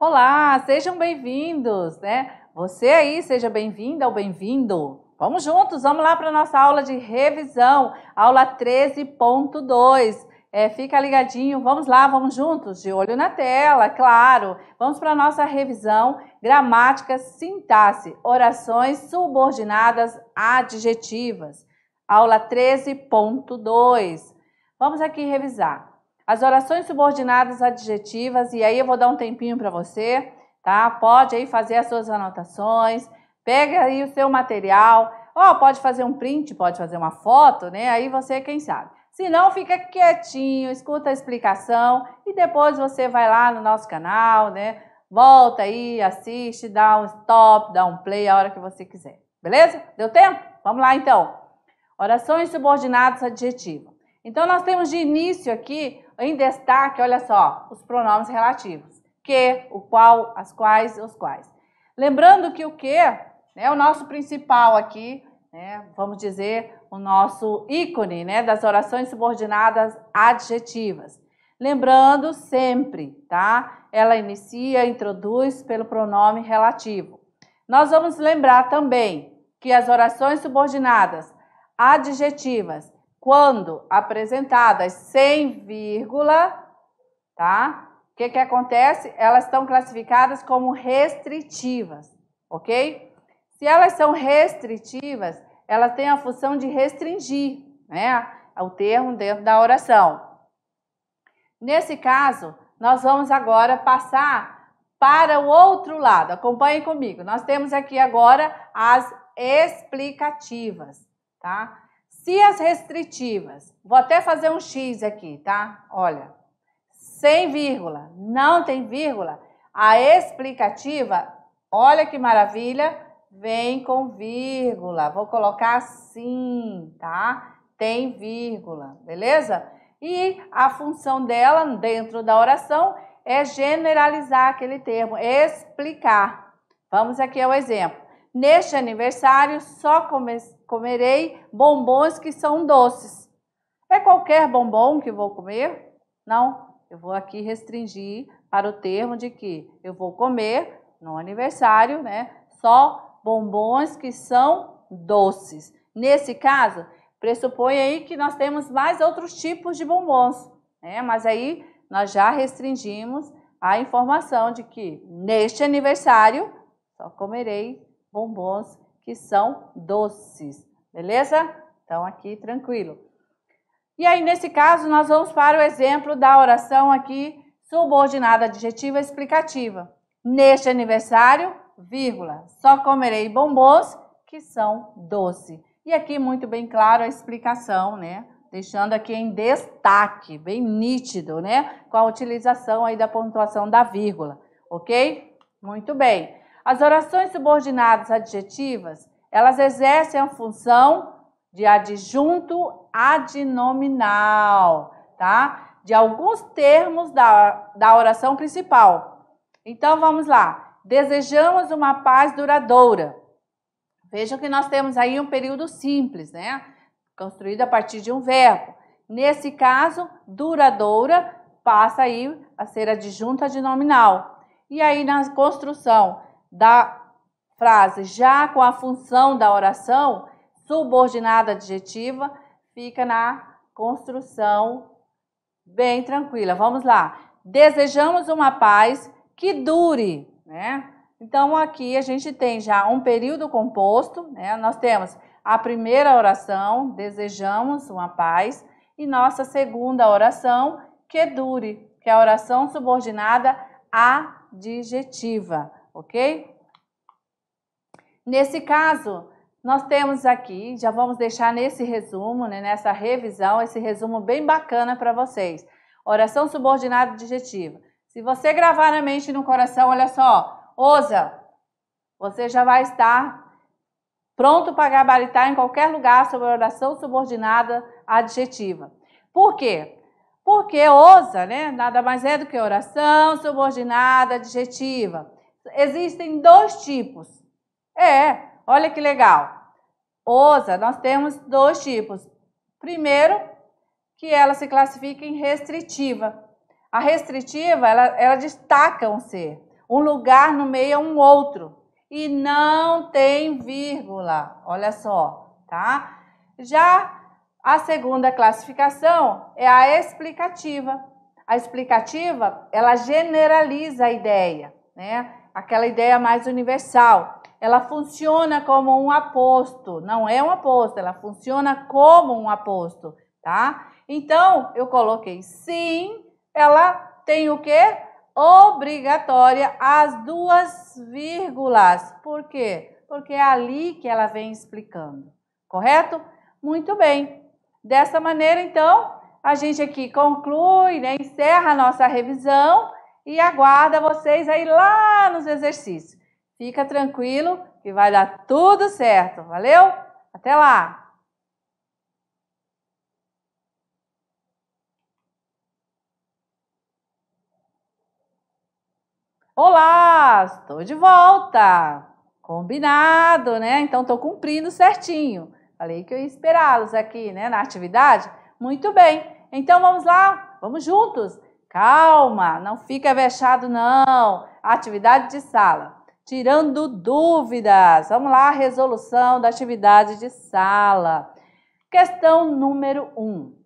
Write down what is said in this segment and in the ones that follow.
Olá, sejam bem-vindos, né? Você aí, seja bem-vinda ou bem-vindo. Vamos juntos, vamos lá para a nossa aula de revisão, aula 13.2. É, fica ligadinho, vamos lá, vamos juntos, de olho na tela, claro. Vamos para a nossa revisão, gramática, sintaxe, orações subordinadas adjetivas. Aula 13.2. Vamos aqui revisar. As orações subordinadas adjetivas, e aí eu vou dar um tempinho para você, tá? Pode aí fazer as suas anotações, pega aí o seu material, ó, pode fazer um print, pode fazer uma foto, né? Aí você, quem sabe. Se não, fica quietinho, escuta a explicação e depois você vai lá no nosso canal, né? Volta aí, assiste, dá um stop, dá um play a hora que você quiser. Beleza? Deu tempo? Vamos lá então. Orações subordinadas adjetivas. Então nós temos de início aqui em destaque, olha só, os pronomes relativos. Que, o qual, as quais, os quais. Lembrando que o que né, o nosso principal aqui, né, vamos dizer, o nosso ícone né, das orações subordinadas adjetivas. Lembrando sempre, tá? Ela inicia, introduz pelo pronome relativo. Nós vamos lembrar também que as orações subordinadas adjetivas quando apresentadas sem vírgula, tá? O que, que acontece? Elas estão classificadas como restritivas, ok? Se elas são restritivas, elas têm a função de restringir, né? O termo dentro da oração. Nesse caso, nós vamos agora passar para o outro lado. Acompanhe comigo. Nós temos aqui agora as explicativas, tá? Se as restritivas, vou até fazer um X aqui, tá? Olha, sem vírgula, não tem vírgula, a explicativa, olha que maravilha, vem com vírgula. Vou colocar assim, tá? Tem vírgula, beleza? E a função dela dentro da oração é generalizar aquele termo, explicar. Vamos aqui ao exemplo. Neste aniversário só, come comerei bombons que são doces. É qualquer bombom que vou comer? Não, eu vou aqui restringir para o termo de que eu vou comer no aniversário, né? Só bombons que são doces. Nesse caso, pressupõe aí que nós temos mais outros tipos de bombons, né? Mas aí nós já restringimos a informação de que neste aniversário só comerei bombons que são doces, beleza? Então, aqui tranquilo. E aí, nesse caso, nós vamos para o exemplo da oração aqui subordinada adjetiva explicativa. Neste aniversário, vírgula, só comerei bombons que são doces. E aqui muito bem claro a explicação, né? Deixando aqui em destaque, bem nítido, né? Com a utilização aí da pontuação da vírgula, ok? Muito bem. As orações subordinadas adjetivas, elas exercem a função de adjunto adnominal, tá? De alguns termos da, da oração principal. Então, vamos lá. Desejamos uma paz duradoura. Vejam que nós temos aí um período simples, né? Construído a partir de um verbo. Nesse caso, duradoura passa aí a ser adjunta adnominal. E aí na construção da frase já com a função da oração subordinada adjetiva fica na construção bem tranquila. Vamos lá. Desejamos uma paz que dure, né? Então aqui a gente tem já um período composto, né? Nós temos a primeira oração, desejamos uma paz, e nossa segunda oração, que dure, que é a oração subordinada adjetiva ok? Nesse caso, nós temos aqui, já vamos deixar nesse resumo, né, nessa revisão, esse resumo bem bacana para vocês. Oração subordinada adjetiva. Se você gravar na mente e no coração, olha só, ousa, você já vai estar pronto para gabaritar em qualquer lugar sobre oração subordinada adjetiva. Por quê? Porque ousa, né? Nada mais é do que oração subordinada adjetiva existem dois tipos. É, olha que legal. Osa, nós temos dois tipos. Primeiro, que ela se classifica em restritiva. A restritiva, ela, ela destaca um ser. Um lugar no meio é um outro. E não tem vírgula. Olha só, tá? Já a segunda classificação é a explicativa. A explicativa, ela generaliza a ideia, né? aquela ideia mais universal. Ela funciona como um aposto, não é um aposto, ela funciona como um aposto, tá? Então, eu coloquei sim, ela tem o quê? Obrigatória as duas vírgulas. Por quê? Porque é ali que ela vem explicando, correto? Muito bem. Dessa maneira, então, a gente aqui conclui, né, encerra a nossa revisão e aguarda vocês aí lá nos exercícios. Fica tranquilo que vai dar tudo certo, valeu? Até lá! Olá, estou de volta. Combinado, né? Então estou cumprindo certinho. Falei que eu ia esperá-los aqui, né, na atividade. Muito bem. Então vamos lá, vamos juntos Calma, não fica vexado não. Atividade de sala. Tirando dúvidas. Vamos lá, resolução da atividade de sala. Questão número 1. Um.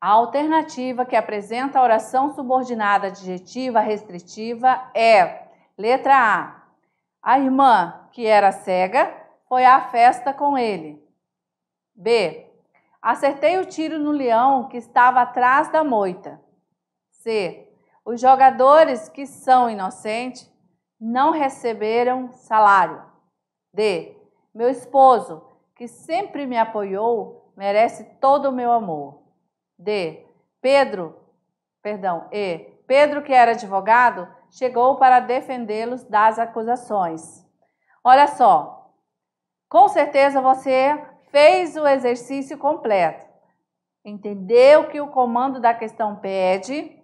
A alternativa que apresenta a oração subordinada adjetiva restritiva é: letra A. A irmã, que era cega, foi à festa com ele. B. Acertei o tiro no leão que estava atrás da moita. C. Os jogadores que são inocentes não receberam salário. D. Meu esposo, que sempre me apoiou, merece todo o meu amor. D. Pedro, perdão, E. Pedro, que era advogado, chegou para defendê-los das acusações. Olha só, com certeza você fez o exercício completo, entendeu o que o comando da questão pede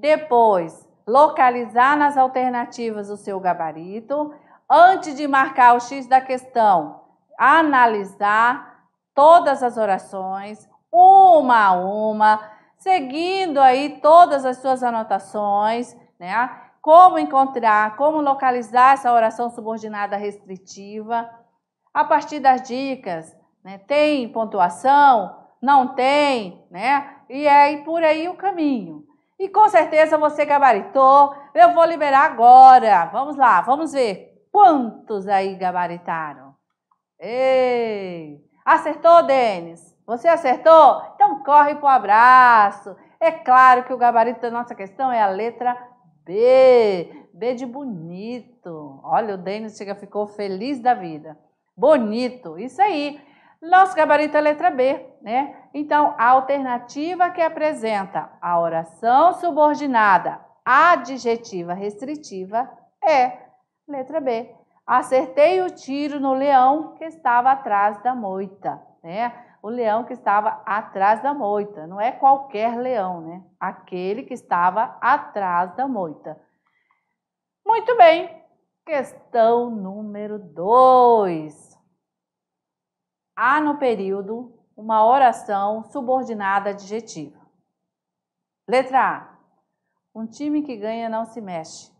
depois, localizar nas alternativas o seu gabarito. Antes de marcar o X da questão, analisar todas as orações, uma a uma, seguindo aí todas as suas anotações, né? Como encontrar, como localizar essa oração subordinada restritiva. A partir das dicas, né? tem pontuação? Não tem, né? E é por aí o caminho. E com certeza você gabaritou. Eu vou liberar agora. Vamos lá, vamos ver quantos aí gabaritaram. Ei! Acertou, Denis? Você acertou? Então corre para o abraço. É claro que o gabarito da nossa questão é a letra B. B de bonito. Olha, o Denis chega, ficou feliz da vida. Bonito, isso aí. Nosso gabarito é a letra B, né? Então, a alternativa que apresenta a oração subordinada adjetiva restritiva é letra B. Acertei o tiro no leão que estava atrás da moita, né? O leão que estava atrás da moita, não é qualquer leão, né? Aquele que estava atrás da moita. Muito bem. Questão número 2 há no período uma oração subordinada adjetiva. Letra A. Um time que ganha não se mexe.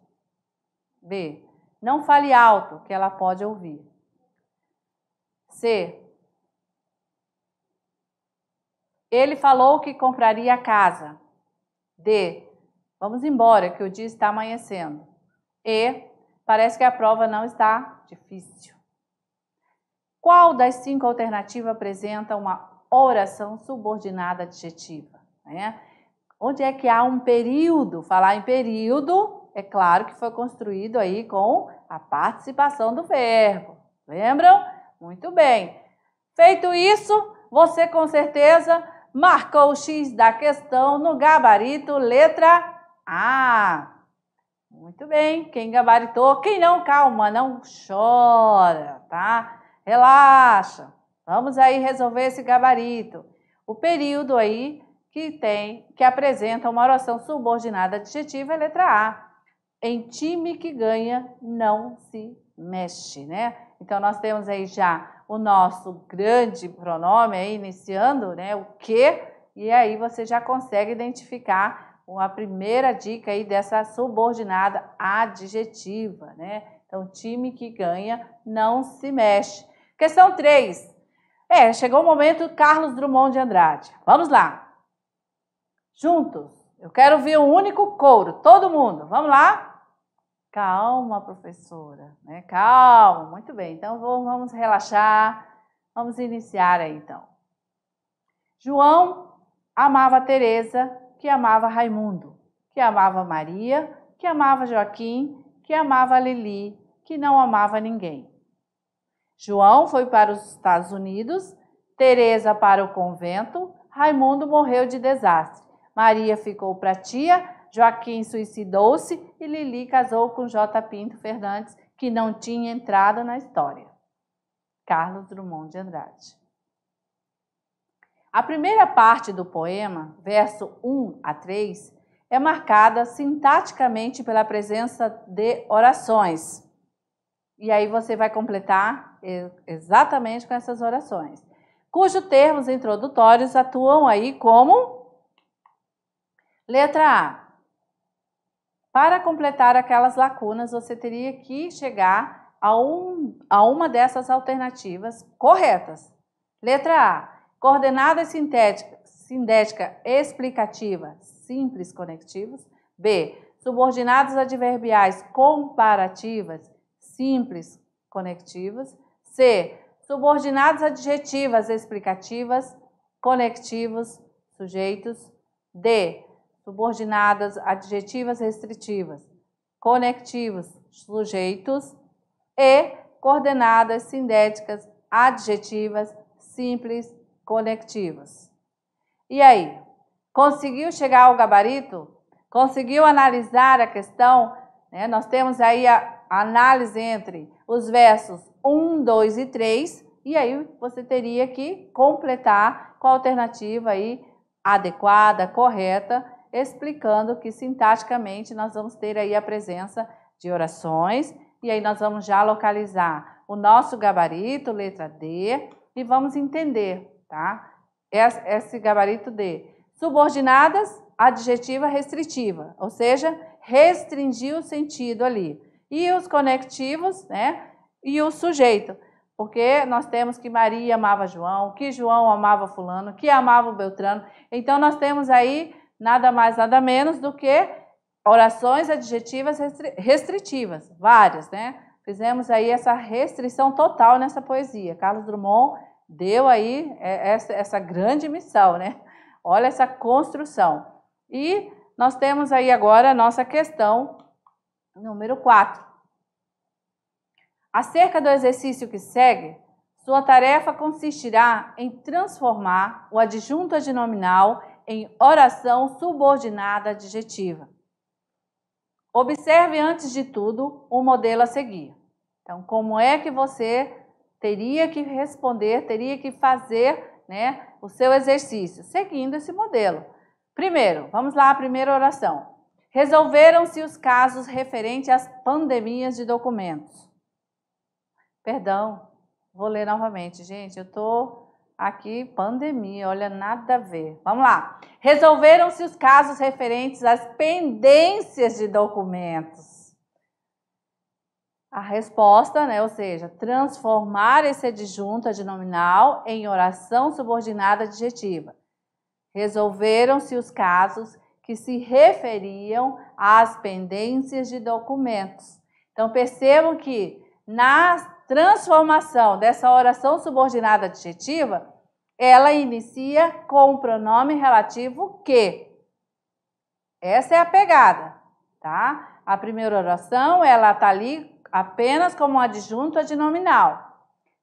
B. Não fale alto, que ela pode ouvir. C. Ele falou que compraria a casa. D. Vamos embora, que o dia está amanhecendo. E. Parece que a prova não está difícil. Qual das cinco alternativas apresenta uma oração subordinada adjetiva? Né? Onde é que há um período? Falar em período, é claro que foi construído aí com a participação do verbo. Lembram? Muito bem. Feito isso, você com certeza marcou o X da questão no gabarito letra A. Muito bem, quem gabaritou, quem não, calma, não chora, tá? relaxa, vamos aí resolver esse gabarito. O período aí que tem, que apresenta uma oração subordinada adjetiva é letra A. Em time que ganha, não se mexe, né? Então nós temos aí já o nosso grande pronome aí iniciando, né? O que, e aí você já consegue identificar a primeira dica aí dessa subordinada adjetiva, né? Então, time que ganha não se mexe. Questão 3. É, chegou o momento Carlos Drummond de Andrade. Vamos lá. Juntos. Eu quero ouvir um único couro, todo mundo. Vamos lá? Calma, professora. Né? Calma, muito bem. Então vamos relaxar. Vamos iniciar aí então. João amava Teresa, que amava Raimundo, que amava Maria, que amava Joaquim, que amava Lili, que não amava ninguém. João foi para os Estados Unidos, Teresa para o convento, Raimundo morreu de desastre, Maria ficou para tia, Joaquim suicidou-se e Lili casou com J. Pinto Fernandes, que não tinha entrado na história. Carlos Drummond de Andrade. A primeira parte do poema, verso 1 a 3, é marcada sintaticamente pela presença de orações e aí você vai completar exatamente com essas orações, cujos termos introdutórios atuam aí como letra A. Para completar aquelas lacunas, você teria que chegar a, um, a uma dessas alternativas corretas. Letra A. Coordenada sintética, sintética explicativa, simples conectivas. B. Subordinadas adverbiais comparativas simples conectivas. C. Subordinadas adjetivas explicativas, conectivos, sujeitos. D. Subordinadas adjetivas restritivas, conectivos, sujeitos. E. Coordenadas sindéticas adjetivas simples conectivas. E aí? Conseguiu chegar ao gabarito? Conseguiu analisar a questão? Né? Nós temos aí a análise entre os versos 1, 2 e 3, e aí você teria que completar com a alternativa aí adequada, correta, explicando que sintaticamente nós vamos ter aí a presença de orações e aí nós vamos já localizar o nosso gabarito, letra D, e vamos entender, tá? Esse gabarito D. Subordinadas, adjetiva restritiva, ou seja, restringir o sentido ali e os conectivos, né? E o sujeito. Porque nós temos que Maria amava João, que João amava Fulano, que amava o Beltrano. Então, nós temos aí nada mais, nada menos do que orações adjetivas restritivas, várias, né? Fizemos aí essa restrição total nessa poesia. Carlos Drummond deu aí é, essa, essa grande missão, né? Olha essa construção. E nós temos aí agora a nossa questão Número 4. Acerca do exercício que segue, sua tarefa consistirá em transformar o adjunto adnominal em oração subordinada adjetiva. Observe antes de tudo o modelo a seguir. Então, como é que você teria que responder, teria que fazer né, o seu exercício, seguindo esse modelo. Primeiro, vamos lá, a primeira oração. Resolveram-se os casos referentes às pandemias de documentos. Perdão, vou ler novamente, gente. Eu estou aqui, pandemia, olha, nada a ver. Vamos lá. Resolveram-se os casos referentes às pendências de documentos. A resposta, né, ou seja, transformar esse adjunto adnominal em oração subordinada adjetiva. Resolveram-se os casos que se referiam às pendências de documentos. Então percebam que na transformação dessa oração subordinada adjetiva, ela inicia com o pronome relativo que. Essa é a pegada, tá? A primeira oração, ela tá ali apenas como um adjunto adnominal.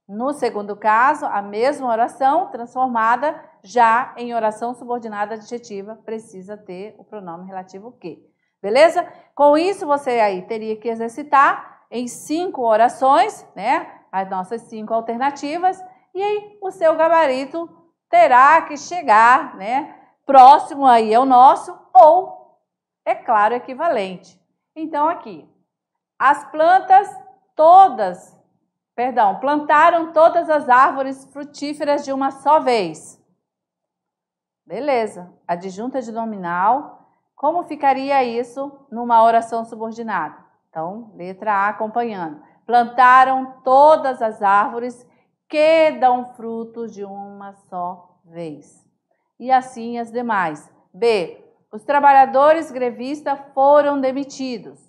No segundo caso, a mesma oração transformada já em oração subordinada adjetiva precisa ter o pronome relativo que. Beleza? Com isso, você aí teria que exercitar em cinco orações, né? As nossas cinco alternativas. E aí, o seu gabarito terá que chegar, né? Próximo aí ao nosso ou, é claro, equivalente. Então, aqui, as plantas todas Perdão, plantaram todas as árvores frutíferas de uma só vez. Beleza. Adjunta de nominal. Como ficaria isso numa oração subordinada? Então, letra A acompanhando. Plantaram todas as árvores que dão frutos de uma só vez. E assim as demais. B. Os trabalhadores grevistas foram demitidos.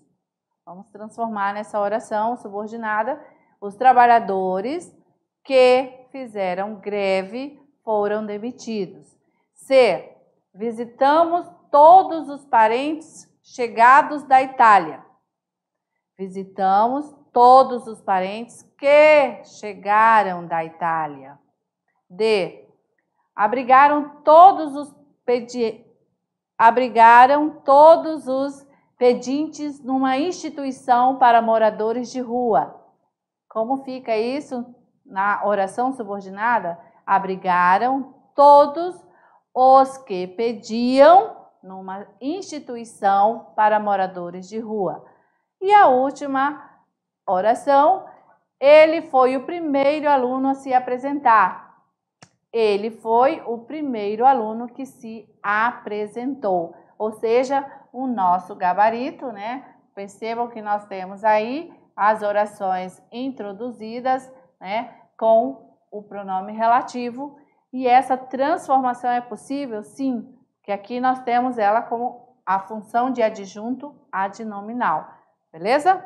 Vamos transformar nessa oração subordinada os trabalhadores que fizeram greve foram demitidos. C. Visitamos todos os parentes chegados da Itália. Visitamos todos os parentes que chegaram da Itália. D. Abrigaram todos os pedi abrigaram todos os pedintes numa instituição para moradores de rua. Como fica isso na oração subordinada? Abrigaram todos os que pediam numa instituição para moradores de rua. E a última oração, ele foi o primeiro aluno a se apresentar. Ele foi o primeiro aluno que se apresentou, ou seja, o nosso gabarito, né? Percebam que nós temos aí as orações introduzidas né, com o pronome relativo. E essa transformação é possível? Sim, que aqui nós temos ela como a função de adjunto adnominal. Beleza?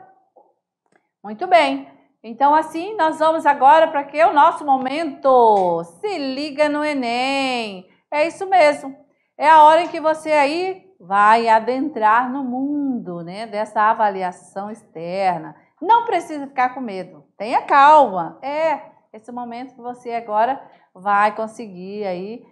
Muito bem. Então, assim, nós vamos agora para que o nosso momento se liga no Enem. É isso mesmo. É a hora em que você aí vai adentrar no mundo, né, dessa avaliação externa. Não precisa ficar com medo. Tenha calma. É esse momento que você agora vai conseguir aí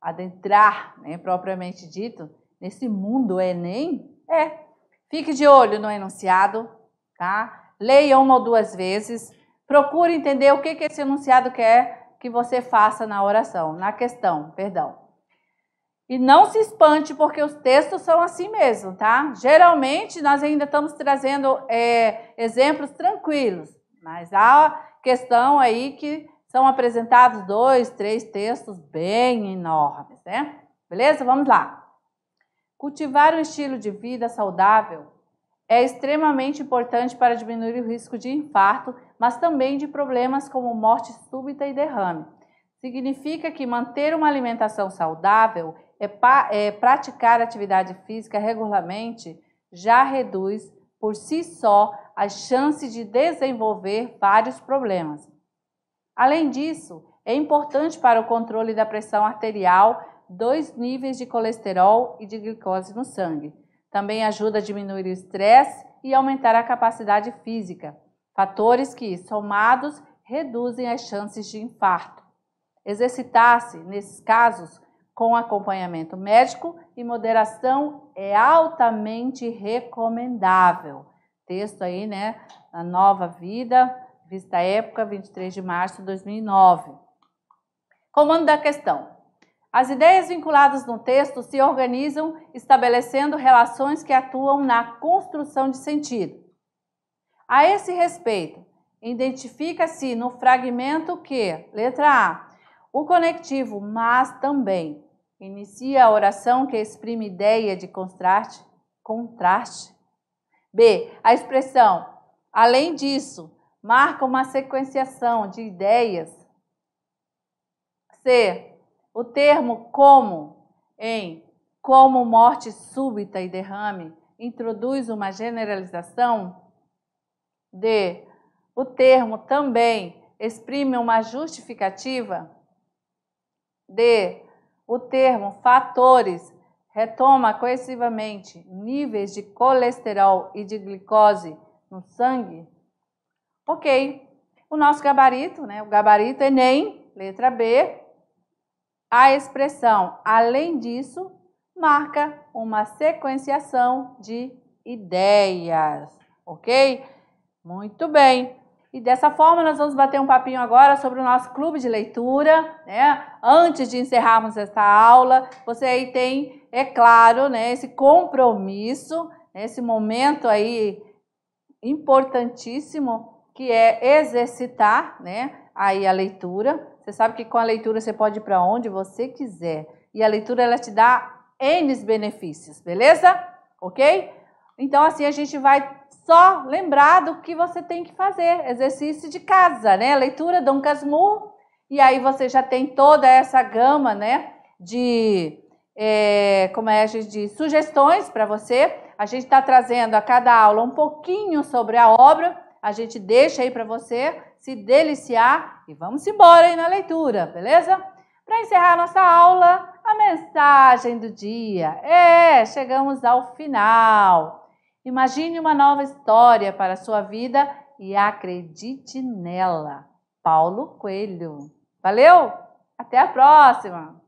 adentrar, né, propriamente dito, nesse mundo Enem. É. Fique de olho no enunciado, tá? Leia uma ou duas vezes. Procure entender o que, que esse enunciado quer que você faça na oração, na questão, perdão. E não se espante, porque os textos são assim mesmo, tá? Geralmente nós ainda estamos trazendo é, exemplos tranquilos, mas há questão aí que são apresentados dois, três textos bem enormes, né? Beleza? Vamos lá. Cultivar um estilo de vida saudável é extremamente importante para diminuir o risco de infarto, mas também de problemas como morte súbita e derrame. Significa que manter uma alimentação saudável é, é praticar atividade física regularmente já reduz por si só as chances de desenvolver vários problemas. Além disso, é importante para o controle da pressão arterial dois níveis de colesterol e de glicose no sangue. Também ajuda a diminuir o estresse e aumentar a capacidade física, fatores que, somados, reduzem as chances de infarto. Exercitar-se, nesses casos, com acompanhamento médico e moderação é altamente recomendável. Texto aí, né? A Nova Vida, Vista Época, 23 de março de 2009. Comando da questão. As ideias vinculadas no texto se organizam estabelecendo relações que atuam na construção de sentido. A esse respeito, identifica-se no fragmento que, letra A, o conectivo mas também inicia a oração que exprime ideia de contraste, contraste. B. A expressão além disso marca uma sequenciação de ideias. C. O termo como em como morte súbita e derrame introduz uma generalização. D. O termo também exprime uma justificativa. D. O termo fatores retoma coercivamente níveis de colesterol e de glicose no sangue? Ok. O nosso gabarito, né? O gabarito Enem, letra B. A expressão, além disso, marca uma sequenciação de ideias, ok? Muito bem. E dessa forma nós vamos bater um papinho agora sobre o nosso clube de leitura, né? Antes de encerrarmos essa aula, você aí tem, é claro, né, esse compromisso, né, esse momento aí importantíssimo que é exercitar, né, aí a leitura. Você sabe que com a leitura você pode ir para onde você quiser. E a leitura ela te dá N benefícios, beleza? OK? Então, assim, a gente vai só lembrar do que você tem que fazer. Exercício de casa, né? Leitura, Dom Casmurro. E aí você já tem toda essa gama, né? De, é, como é, de sugestões para você. A gente está trazendo a cada aula um pouquinho sobre a obra. A gente deixa aí para você se deliciar e vamos embora aí na leitura, beleza? Para encerrar nossa aula, a mensagem do dia. É, chegamos ao final. Imagine uma nova história para a sua vida e acredite nela. Paulo Coelho. Valeu? Até a próxima!